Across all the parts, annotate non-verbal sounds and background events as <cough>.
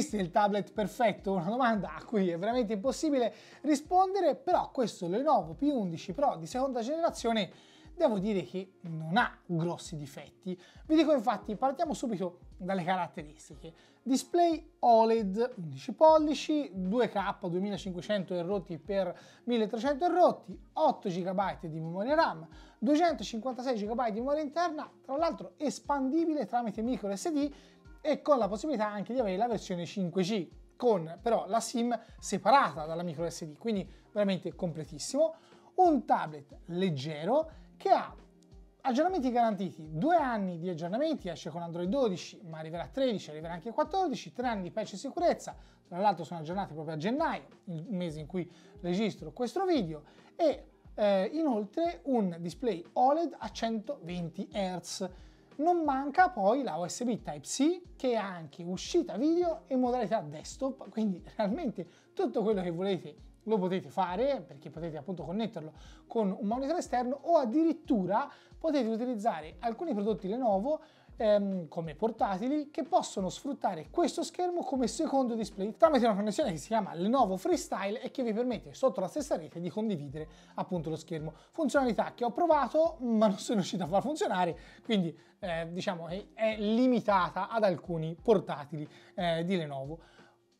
Esiste il tablet perfetto? Una domanda a cui è veramente impossibile rispondere, però questo Lenovo P11 Pro di seconda generazione devo dire che non ha grossi difetti. Vi dico infatti, partiamo subito dalle caratteristiche. Display OLED 11 pollici, 2K 2500 rotti per 1300 rotti, 8 GB di memoria RAM, 256 GB di memoria interna, tra l'altro espandibile tramite micro SD e con la possibilità anche di avere la versione 5G con però la SIM separata dalla micro SD, quindi veramente completissimo. Un tablet leggero che ha aggiornamenti garantiti, due anni di aggiornamenti, esce con Android 12, ma arriverà 13, arriverà anche 14, tre anni di patch di sicurezza, tra l'altro sono aggiornati proprio a gennaio, il mese in cui registro questo video, e eh, inoltre un display OLED a 120 Hz non manca poi la USB Type-C che ha anche uscita video e modalità desktop, quindi realmente tutto quello che volete lo potete fare perché potete appunto connetterlo con un monitor esterno o addirittura potete utilizzare alcuni prodotti Lenovo ehm, come portatili che possono sfruttare questo schermo come secondo display tramite una connessione che si chiama Lenovo Freestyle e che vi permette sotto la stessa rete di condividere appunto lo schermo. Funzionalità che ho provato ma non sono riuscito a far funzionare, quindi eh, diciamo che è limitata ad alcuni portatili eh, di Lenovo.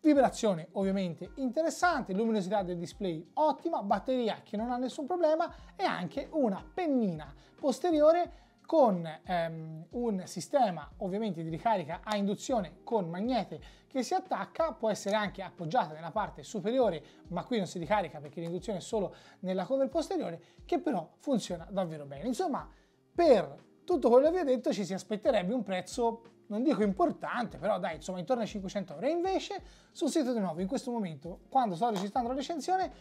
Vibrazione ovviamente interessante, luminosità del display ottima, batteria che non ha nessun problema e anche una pennina posteriore con ehm, un sistema ovviamente di ricarica a induzione con magnete che si attacca, può essere anche appoggiata nella parte superiore, ma qui non si ricarica perché l'induzione è solo nella cover posteriore, che però funziona davvero bene. Insomma, per tutto quello che vi ho detto ci si aspetterebbe un prezzo non dico importante, però dai, insomma, intorno ai 500 euro. E invece sul sito di nuovo, in questo momento, quando sto registrando la recensione,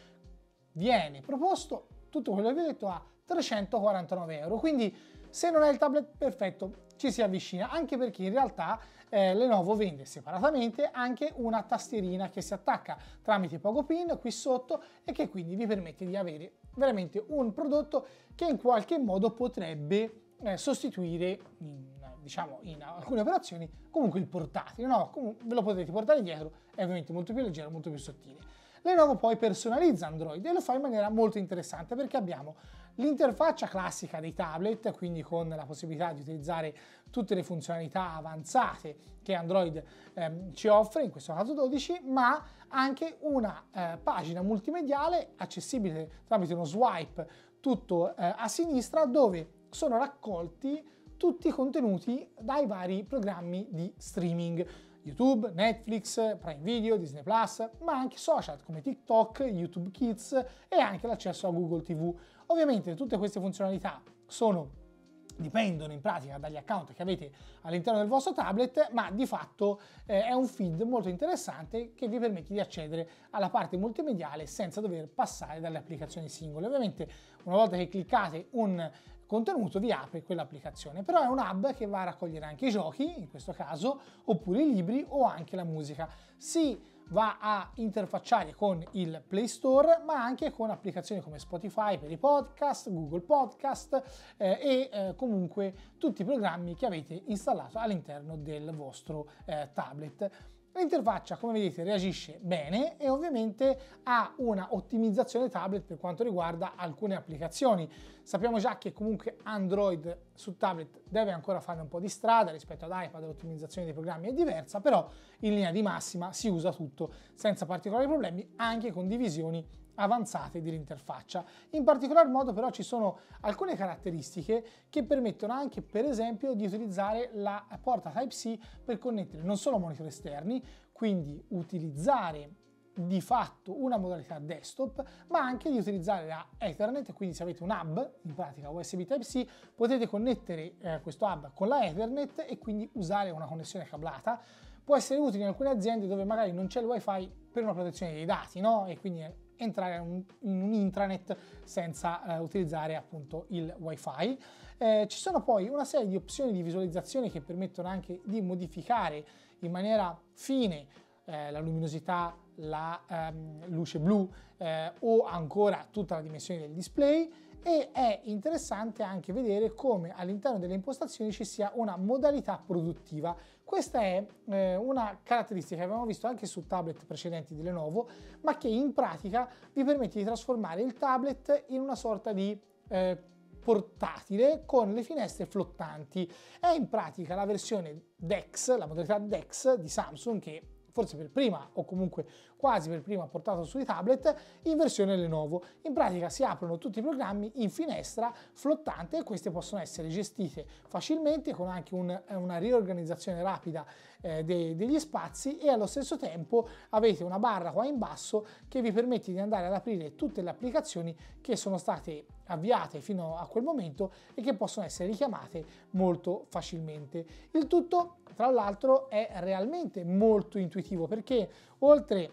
viene proposto tutto quello che vi ho detto a 349 euro. Quindi se non è il tablet perfetto, ci si avvicina, anche perché in realtà eh, Lenovo vende separatamente anche una tastierina che si attacca tramite poco Pin qui sotto e che quindi vi permette di avere veramente un prodotto che in qualche modo potrebbe eh, sostituire in, diciamo, in alcune operazioni comunque il portatile, no? Com ve lo potete portare dietro, è ovviamente molto più leggero, molto più sottile. Lenovo poi personalizza Android e lo fa in maniera molto interessante perché abbiamo L'interfaccia classica dei tablet, quindi con la possibilità di utilizzare tutte le funzionalità avanzate che Android ehm, ci offre, in questo caso 12, ma anche una eh, pagina multimediale accessibile tramite uno swipe tutto eh, a sinistra dove sono raccolti tutti i contenuti dai vari programmi di streaming. YouTube, Netflix, Prime Video, Disney Plus, ma anche social come TikTok, YouTube Kids e anche l'accesso a Google TV. Ovviamente tutte queste funzionalità sono dipendono in pratica dagli account che avete all'interno del vostro tablet, ma di fatto eh, è un feed molto interessante che vi permette di accedere alla parte multimediale senza dover passare dalle applicazioni singole. Ovviamente una volta che cliccate un contenuto vi apre quell'applicazione, però è un hub che va a raccogliere anche i giochi, in questo caso, oppure i libri o anche la musica. Si va a interfacciare con il Play Store, ma anche con applicazioni come Spotify per i podcast, Google Podcast eh, e eh, comunque tutti i programmi che avete installato all'interno del vostro eh, tablet. L'interfaccia, come vedete, reagisce bene e ovviamente ha una ottimizzazione tablet per quanto riguarda alcune applicazioni. Sappiamo già che comunque Android su tablet deve ancora fare un po' di strada rispetto ad iPad, l'ottimizzazione dei programmi è diversa, però in linea di massima si usa tutto senza particolari problemi, anche con divisioni avanzate dell'interfaccia. In particolar modo però ci sono alcune caratteristiche che permettono anche per esempio di utilizzare la porta Type-C per connettere non solo monitor esterni, quindi utilizzare di fatto una modalità desktop, ma anche di utilizzare la Ethernet, quindi se avete un hub, in pratica USB Type-C, potete connettere eh, questo hub con la Ethernet e quindi usare una connessione cablata. Può essere utile in alcune aziende dove magari non c'è il wifi per una protezione dei dati, no? E quindi entrare in un intranet senza eh, utilizzare appunto il wifi. Eh, ci sono poi una serie di opzioni di visualizzazione che permettono anche di modificare in maniera fine eh, la luminosità, la ehm, luce blu eh, o ancora tutta la dimensione del display e è interessante anche vedere come all'interno delle impostazioni ci sia una modalità produttiva. Questa è eh, una caratteristica che abbiamo visto anche su tablet precedenti di Lenovo, ma che in pratica vi permette di trasformare il tablet in una sorta di eh, portatile con le finestre flottanti. È in pratica la versione DeX, la modalità DeX di Samsung che forse per prima o comunque quasi per prima portato sui tablet in versione Lenovo. In pratica si aprono tutti i programmi in finestra flottante e queste possono essere gestite facilmente con anche un, una riorganizzazione rapida eh, dei, degli spazi e allo stesso tempo avete una barra qua in basso che vi permette di andare ad aprire tutte le applicazioni che sono state avviate fino a quel momento e che possono essere richiamate molto facilmente. Il tutto tra l'altro è realmente molto intuitivo perché oltre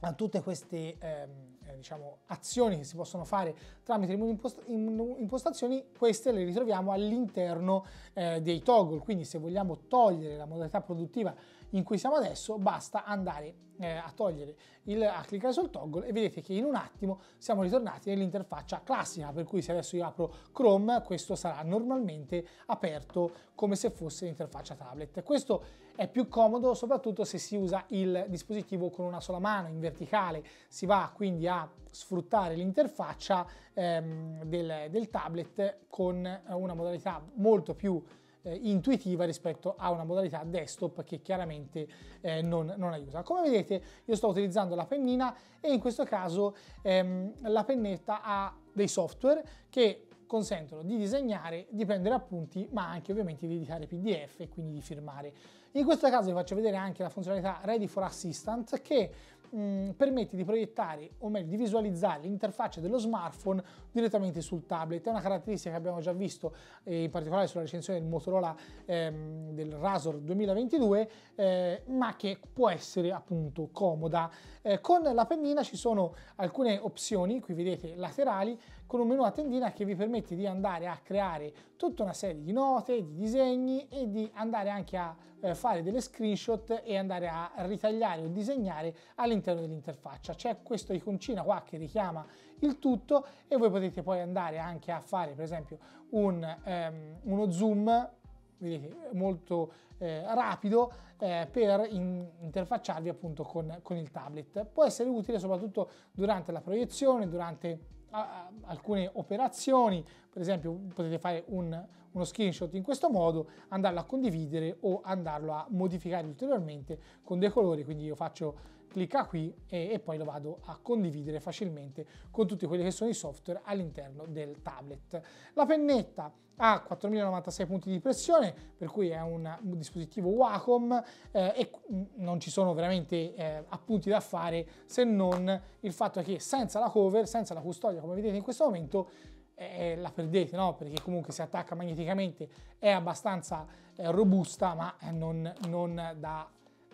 a tutte queste... Ehm, diciamo, azioni che si possono fare tramite le impostazioni, queste le ritroviamo all'interno eh, dei toggle, quindi se vogliamo togliere la modalità produttiva in cui siamo adesso, basta andare eh, a togliere, il, a cliccare sul toggle e vedete che in un attimo siamo ritornati nell'interfaccia classica, per cui se adesso io apro Chrome, questo sarà normalmente aperto come se fosse l'interfaccia tablet. Questo è più comodo soprattutto se si usa il dispositivo con una sola mano, in verticale. Si va quindi a sfruttare l'interfaccia ehm, del, del, tablet con eh, una modalità molto più eh, intuitiva rispetto a una modalità desktop che chiaramente eh, non, non, aiuta. Come vedete io sto utilizzando la pennina e in questo caso ehm, la pennetta ha dei software che consentono di disegnare, di prendere appunti, ma anche ovviamente di editare PDF e quindi di firmare. In questo caso vi faccio vedere anche la funzionalità Ready for Assistant che mh, mm, permette di proiettare, o meglio di visualizzare l'interfaccia dello smartphone direttamente sul tablet. È una caratteristica che abbiamo già visto eh, in particolare sulla recensione del Motorola ehm, del Razor 2022, eh, ma che può essere appunto comoda. Eh, con la pennina ci sono alcune opzioni, qui vedete laterali, con un menu a tendina che vi permette di andare a creare tutta una serie di note, di disegni e di andare anche a eh, fare delle screenshot e andare a ritagliare o disegnare all'interno all'interno dell'interfaccia. C'è questa iconcina qua che richiama il tutto e voi potete poi andare anche a fare per esempio un, um, uno zoom vedete, molto eh, rapido eh, per in interfacciarvi appunto con, con, il tablet. Può essere utile soprattutto durante la proiezione, durante a, a, alcune operazioni, per esempio potete fare un, uno screenshot in questo modo, andarlo a condividere o andarlo a modificare ulteriormente con dei colori, quindi io faccio clicca qui e, e poi lo vado a condividere facilmente con tutti quelli che sono i software all'interno del tablet. La pennetta ha 4096 punti di pressione, per cui è un dispositivo Wacom eh, e non ci sono veramente eh, appunti da fare se non il fatto che senza la cover, senza la custodia come vedete in questo momento, eh, la perdete, no? Perché comunque si attacca magneticamente, è abbastanza eh, robusta, ma eh, non, non, da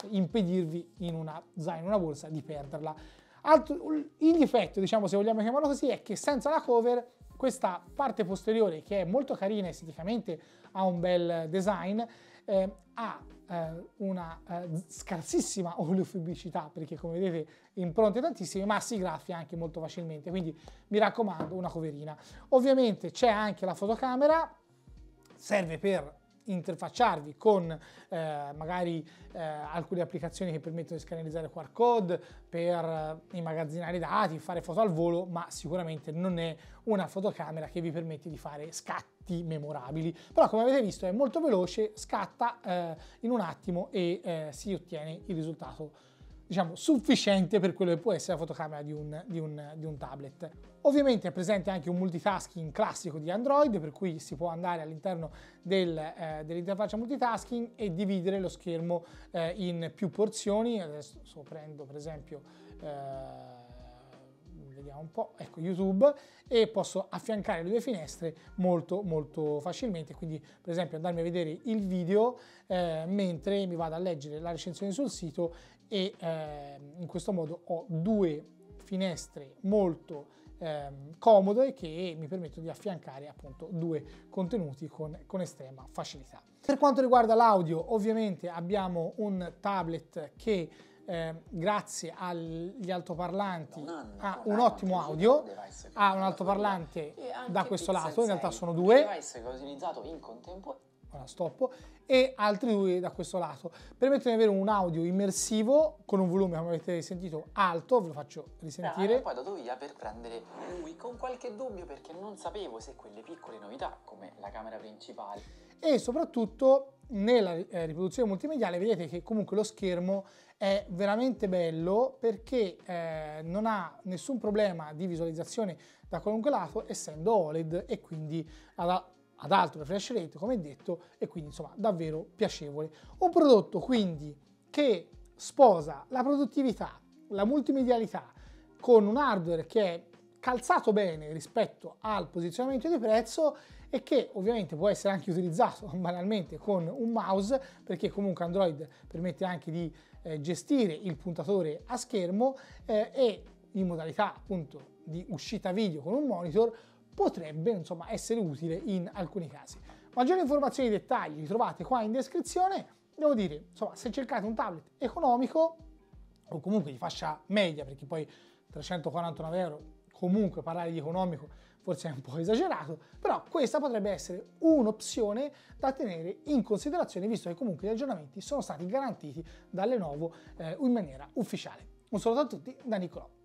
impedirvi in una zaino, una borsa, di perderla. Altro, il difetto, diciamo, se vogliamo chiamarlo così, è che senza la cover questa parte posteriore, che è molto carina esteticamente, ha un bel design, eh, ha eh, una eh, scarsissima <laughs> oleofobicità perché come vedete impronte tantissime ma si graffia anche molto facilmente quindi mi raccomando una coverina ovviamente c'è anche la fotocamera serve per interfacciarvi con eh, magari eh, alcune applicazioni che permettono di scannerizzare QR code per eh, immagazzinare dati, fare foto al volo, ma sicuramente non è una fotocamera che vi permette di fare scatti memorabili. Però come avete visto è molto veloce, scatta eh, in un attimo e eh, si ottiene il risultato diciamo sufficiente per quello che può essere la fotocamera di un, di, un, di un, tablet. Ovviamente è presente anche un multitasking classico di Android per cui si può andare all'interno del, eh, dell'interfaccia multitasking e dividere lo schermo eh, in più porzioni. Adesso prendo per esempio eh, vediamo un po', ecco YouTube e posso affiancare le due finestre molto molto facilmente, quindi per esempio andarmi a vedere il video eh, mentre mi vado a leggere la recensione sul sito e eh, in questo modo ho due finestre molto eh, comode che mi permettono di affiancare appunto due contenuti con, con estrema facilità. Per quanto riguarda l'audio ovviamente abbiamo un tablet che eh, grazie agli altoparlanti ha ah, un, ottimo audio, ha ah, un altoparlante da questo lato, in realtà sono due. Device che ho utilizzato in contemporanea ora stoppo, e altri due da questo lato. Permettono di avere un audio immersivo con un volume, come avete sentito, alto, ve lo faccio risentire. Ah, e poi dato via per prendere lui con qualche dubbio perché non sapevo se quelle piccole novità, come la camera principale. E soprattutto nella eh, riproduzione multimediale vedete che comunque lo schermo è veramente bello perché eh, non ha nessun problema di visualizzazione da qualunque lato essendo OLED e quindi ad, ad alto refresh rate come detto e quindi insomma davvero piacevole. Un prodotto quindi che sposa la produttività, la multimedialità con un hardware che è calzato bene rispetto al posizionamento di prezzo e che ovviamente può essere anche utilizzato <laughs> banalmente con un mouse perché comunque Android permette anche di eh, gestire il puntatore a schermo eh, e in modalità appunto di uscita video con un monitor potrebbe insomma essere utile in alcuni casi. Maggiori informazioni e dettagli li trovate qua in descrizione. Devo dire, insomma, se cercate un tablet economico o comunque di fascia media, perché poi 349 euro comunque parlare di economico forse è un po' esagerato, però questa potrebbe essere un'opzione da tenere in considerazione visto che comunque gli aggiornamenti sono stati garantiti da Lenovo eh, in maniera ufficiale. Un saluto a tutti da Nicolò.